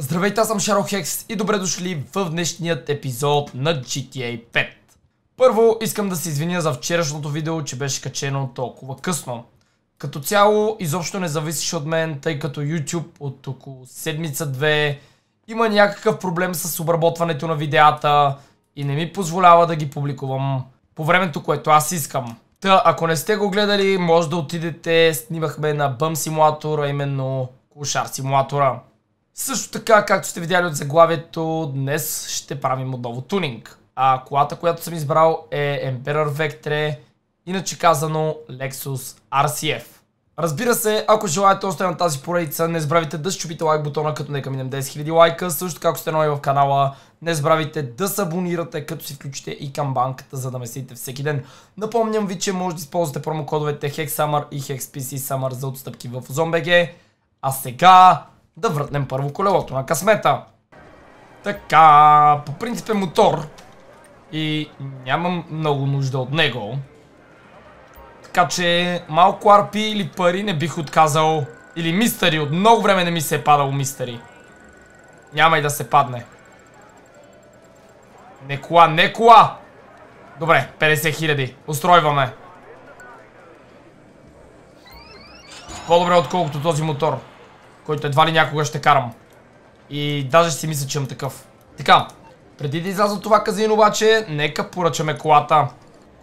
Здравейте, аз съм Шаро Хекс и добре дошли в днешният епизод на GTA 5. Първо искам да се извиня за вчерашното видео, че беше качено толкова късно. Като цяло изобщо не зависиш от мен, тъй като YouTube от около седмица-две има някакъв проблем с обработването на видеята и не ми позволява да ги публикувам по времето, което аз искам. Та, ако не сте го гледали, може да отидете, снимахме на Bum симулатор, а именно Кушар симулатора. Също така, както сте видяли от заглавието, днес ще правим отново тунинг. А колата, която съм избрал е Emperor Vectre, иначе казано Lexus RCF. Разбира се, ако желаете още на тази поредица, не забравяйте да щупите лайк бутона, като нека минем 10 000 лайка. Също така, ако сте нови в канала, не забравяйте да се абонирате, като си включите и камбанката, за да месите всеки ден. Напомням ви, че може да използвате промокодовете HEXSUMMER и HEXPCSUMMER за отстъпки в OZONBG. А сега да вратнем първо колелото на късмета. Така, по принцип е мотор. И нямам много нужда от него. Така че малко RP или пари не бих отказал. Или мистери, от много време не ми се е падало мистери. Няма и да се падне. Не кола, не кола! Добре, 50 хиляди. Устройваме. По-добре отколкото този мотор който едва ли някога ще карам. И даже си мисля, че имам такъв. Така, преди да изляза от това казино обаче, нека поръчаме колата,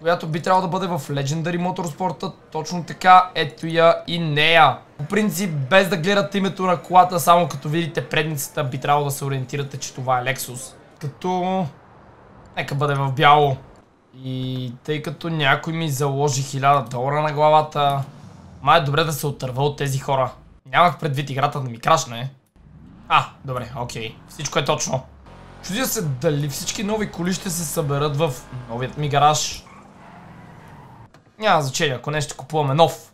която би трябвало да бъде в Legendary Motorsport. Точно така, ето я и нея. По принцип, без да гледате името на колата, само като видите предницата, би трябвало да се ориентирате, че това е Lexus. Като... Нека бъде в бяло. И тъй като някой ми заложи 1000 долара на главата, май е добре да се отърва от тези хора. Нямах предвид играта да ми крашне. А, добре, окей. Всичко е точно. Чудя се дали всички нови коли ще се съберат в новият ми гараж. Няма значение, ако не ще купуваме нов.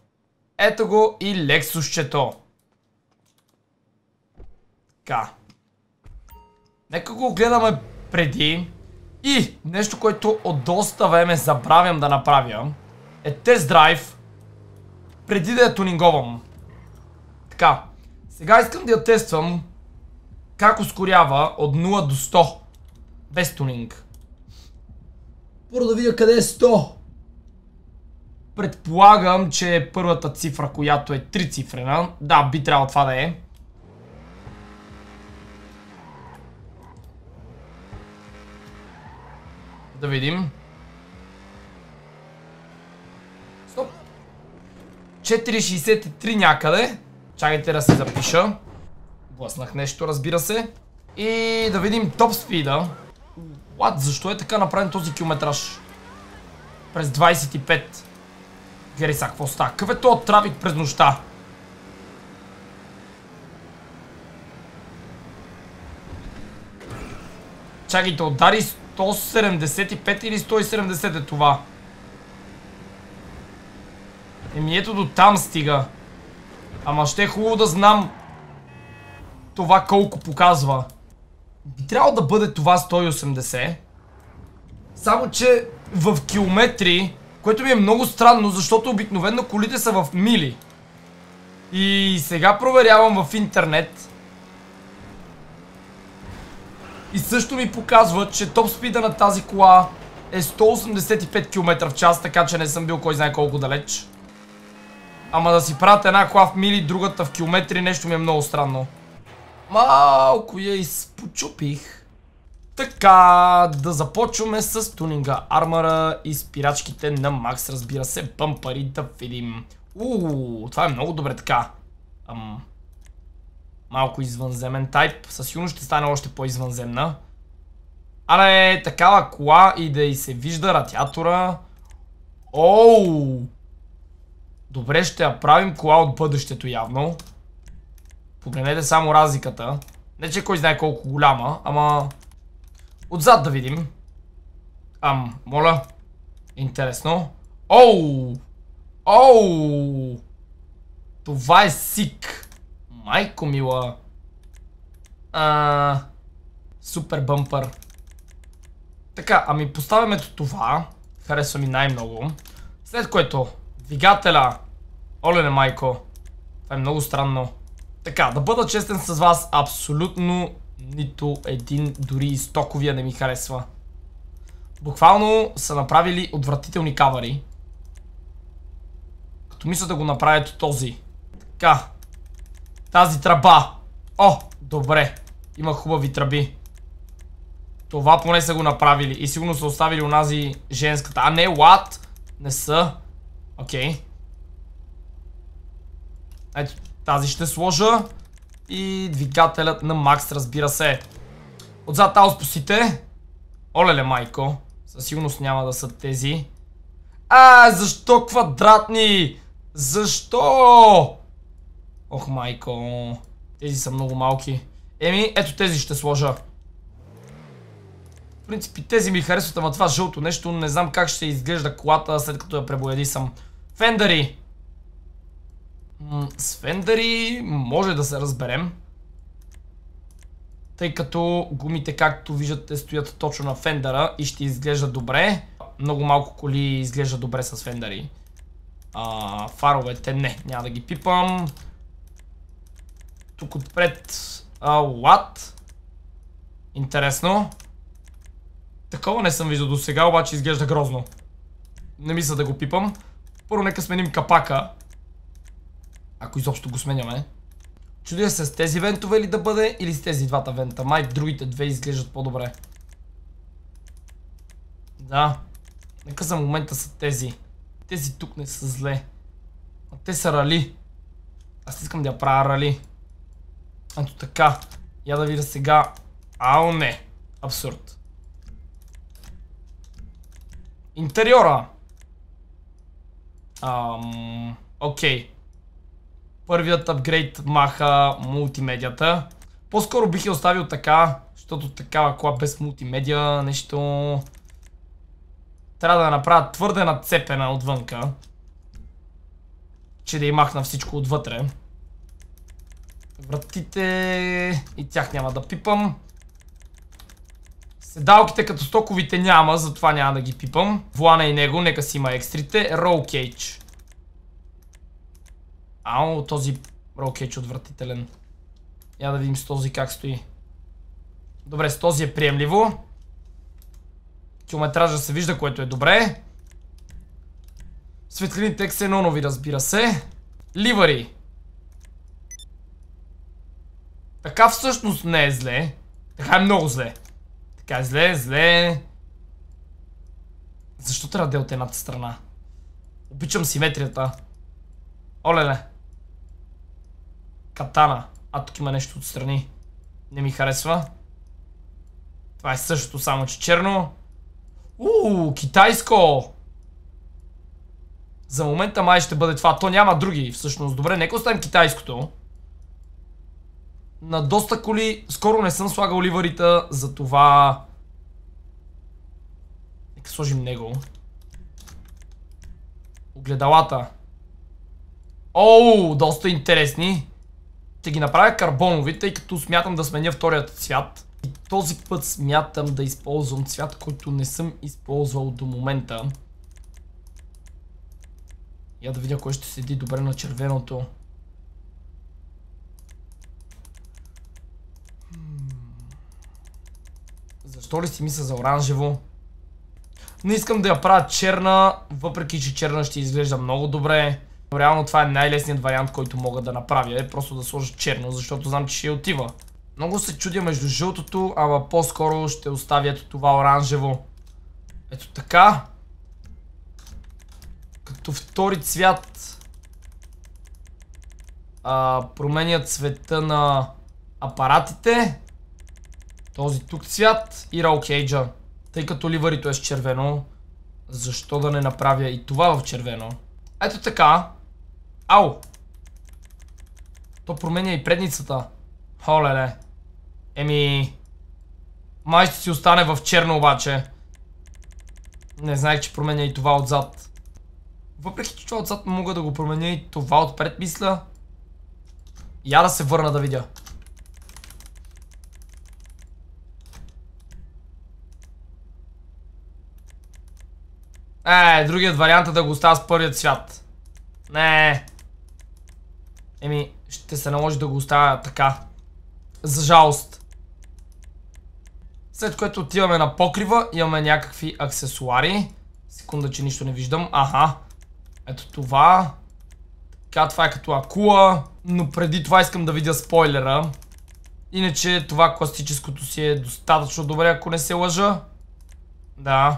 Ето го и лексусчето. Така. Нека го гледаме преди. И нещо, което от доста време забравям да направя, е тест драйв преди да я тунинговам. Така. Сега искам да я тествам как ускорява от 0 до 100. Без тунинг. Първо да видя къде е 100. Предполагам, че е първата цифра, която е 3 цифрена. Да, би трябвало това да е. Да видим. 4,63 някъде. Чакайте да се запиша. Блъснах нещо, разбира се. И да видим топ спида. What? Защо е така направен този километраж? През 25. Гери са, какво става? Какъв е този трафик през нощта? Чакайте, удари 175 или 170 е това. Еми ето до там стига. Ама ще е хубаво да знам това колко показва. Би трябвало да бъде това 180. Само, че в километри, което ми е много странно, защото обикновено колите са в мили. И сега проверявам в интернет. И също ми показва, че топ спида на тази кола е 185 км в час, така че не съм бил кой знае колко далеч. Ама да си правят една кола в мили, другата в километри, нещо ми е много странно. Малко я изпочупих. Така, да започваме с тунинга, армара и спирачките на Макс, разбира се, бъмпари да видим. Уу, това е много добре така. Ам, малко извънземен тайп, със сигурно ще стане още по-извънземна. Аре, такава кола и да и се вижда радиатора. Оу! Добре, ще я правим кола от бъдещето явно. Погледнете само разликата. Не че кой знае колко голяма, ама... Отзад да видим. Ам, моля. Интересно. Оу! Оу! Това е сик! Майко мила! А, супер бъмпър. Така, ами поставяме това. Харесва ми най-много. След което Двигателя. Оле не, майко. Това е много странно. Така, да бъда честен с вас, абсолютно нито един, дори и стоковия не ми харесва. Буквално са направили отвратителни кавари. Като мисля да го направят този. Така. Тази тръба. О, добре. Има хубави тръби. Това поне са го направили. И сигурно са оставили унази женската. А не, what? Не са. Окей. Okay. Ето, тази ще сложа. И двигателят на Макс, разбира се. Отзад ауспусите. Олеле, майко. Със сигурност няма да са тези. А, защо квадратни? Защо? Ох, майко. Тези са много малки. Еми, ето тези ще сложа. В принципи тези ми харесват, ама това жълто нещо, не знам как ще изглежда колата след като я пребоядисам. съм. Фендари. С Фендари може да се разберем. Тъй като гумите, както виждате, стоят точно на фендъра и ще изглежда добре. Много малко коли изглежда добре с фендари. А, фаровете не, няма да ги пипам. Тук отпред... А, what? Интересно. Такова не съм виждал до сега, обаче изглежда грозно. Не мисля да го пипам. Първо нека сменим капака. Ако изобщо го сменяме. Чудя се с тези вентове ли да бъде или с тези двата вента. Май другите две изглеждат по-добре. Да. Нека за момента са тези. Тези тук не са зле. А те са рали. Аз искам да я правя рали. Ето така. Я да видя сега. Ао не. Абсурд. Интериора. Ам... Окей. Първият апгрейд маха мултимедията. По-скоро бих я оставил така, защото такава кола е без мултимедия нещо... Трябва да направя твърде нацепена отвънка. Че да и махна всичко отвътре. Вратите и тях няма да пипам. Седалките като стоковите няма, затова няма да ги пипам. Влана и него, нека си има екстрите. Роу кейдж. Ао, този роу кейдж отвратителен. Я да видим с този как стои. Добре, с този е приемливо. Километража се вижда, което е добре. Светлините ексенонови, разбира се. Ливари. Така всъщност не е зле. Така е много зле. Така, зле, зле. Защо трябва да е от едната страна? Обичам симетрията. Олеле. Катана. А, тук има нещо отстрани. Не ми харесва. Това е същото, само че черно. Уу, китайско! За момента май ще бъде това. То няма други, всъщност. Добре, нека оставим китайското на доста коли. Скоро не съм слагал ливарита, затова... Нека сложим него. Огледалата. Оу, доста интересни. Ще ги направя карбонови, тъй като смятам да сменя вторият цвят. И този път смятам да използвам цвят, който не съм използвал до момента. Я да видя кой ще седи добре на червеното. Защо ли си мисля за оранжево? Не искам да я правя черна, въпреки че черна ще изглежда много добре. Но реално това е най-лесният вариант, който мога да направя. Е просто да сложа черно, защото знам, че ще отива. Много се чудя между жълтото, ама по-скоро ще оставя ето това оранжево. Ето така. Като втори цвят а, променя цвета на апаратите. Този тук цвят и Рол Кейджа. Тъй като ливарито е с червено, защо да не направя и това в червено? Ето така. Ау! То променя и предницата. Холеле. Еми... Май ще си остане в черно обаче. Не знаех, че променя и това отзад. Въпреки, че това отзад мога да го променя и това отпред, мисля. Я да се върна да видя. Е, другият вариант е да го оставя с първият свят. Не. Еми, ще се наложи да го оставя така. За жалост. След което отиваме на покрива, имаме някакви аксесуари. Секунда, че нищо не виждам. Аха. Ето това. Така, това е като акула. Но преди това искам да видя спойлера. Иначе това класическото си е достатъчно добре, ако не се лъжа. Да.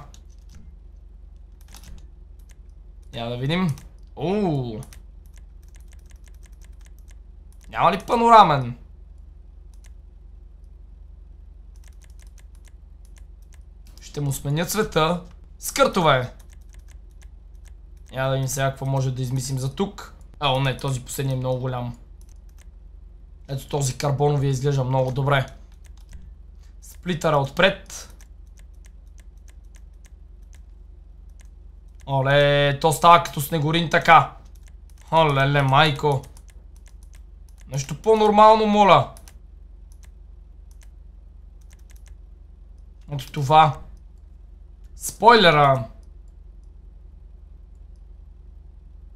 Я да видим. Оу! Няма ли панорамен? Ще му сменя цвета Скъртове. къртове. Я да видим сега какво може да измислим за тук. А, не, този последния е много голям. Ето този карбоновия изглежда много добре. Сплитъра отпред. Оле, то става като снегорин така. Оле, майко. Нещо по-нормално, моля. От това. Спойлера.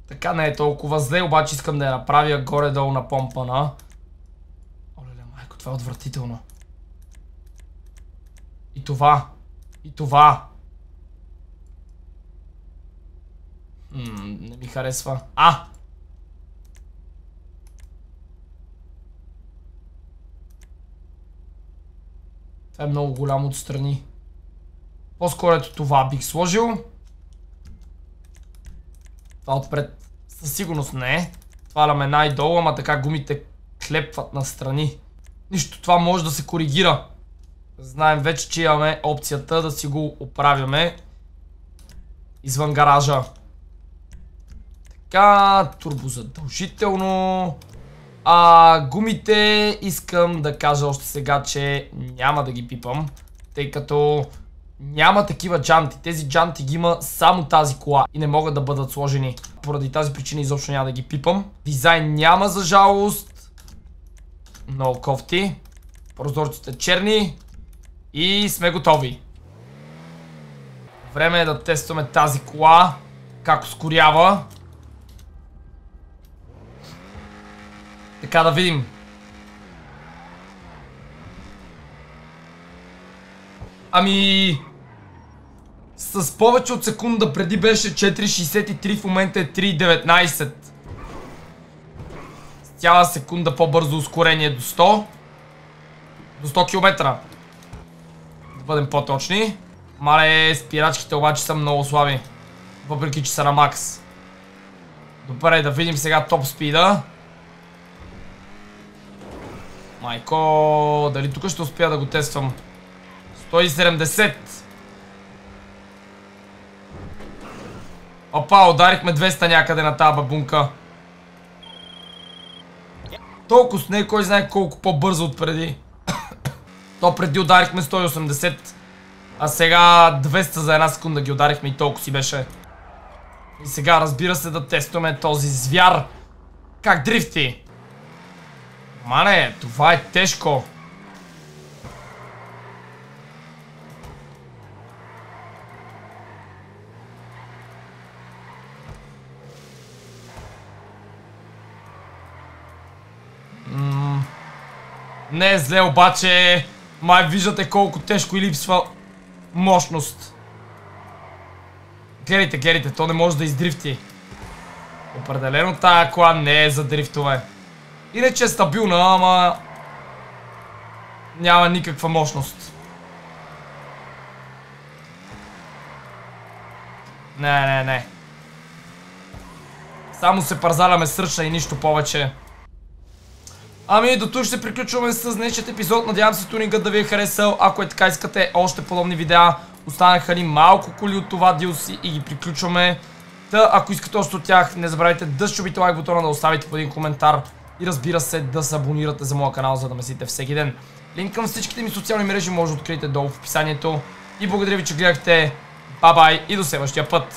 Така не е толкова зле, обаче искам да я направя горе-долу на помпана. Оле, майко, това е отвратително. И това. И това. Ммм, не ми харесва. А! Това е много голям отстрани. По-скоро ето това бих сложил. Това отпред със сигурност не е. Това най-долу, ама така гумите клепват настрани. Нищо, това може да се коригира. Знаем вече, че имаме опцията да си го оправяме извън гаража. Така, турбо задължително. А гумите искам да кажа още сега, че няма да ги пипам, тъй като няма такива джанти. Тези джанти ги има само тази кола и не могат да бъдат сложени. Поради тази причина изобщо няма да ги пипам. Дизайн няма за жалост. Много кофти. Прозорците черни. И сме готови. Време е да тестваме тази кола. Как ускорява. Така да видим. Ами... С повече от секунда преди беше 4.63, в момента е 3.19. С цяла секунда по-бързо ускорение до 100. До 100 км. Да бъдем по-точни. Мале, спирачките обаче са много слаби. Въпреки, че са на макс. Добре, да видим сега топ спида. Майко, дали тук ще успя да го тествам? 170. Опа, ударихме 200 някъде на тази бабунка. Толкова с не кой знае колко по-бързо от преди. То преди ударихме 180, а сега 200 за една секунда ги ударихме и толкова си беше. И сега разбира се да тестваме този звяр. Как дрифти? Мане, това е тежко. не е зле, обаче... Май виждате колко тежко и липсва мощност. Гледайте, гледайте, то не може да издрифти. Определено тая кола не е за дрифтове. Иначе е стабилна, ама... Няма никаква мощност. Не, не, не. Само се парзаляме сръчна и нищо повече. Ами до тук ще приключваме с днешният епизод. Надявам се тунингът да ви е харесал. Ако е така искате още подобни видеа, останаха ни малко коли от това DLC и ги приключваме. Та, ако искате още от тях, не забравяйте да щубите лайк бутона, да оставите по един коментар и разбира се да се абонирате за моя канал, за да ме всеки ден. Линк към всичките ми социални мрежи може да откриете долу в описанието. И благодаря ви, че гледахте. Бай-бай и до следващия път!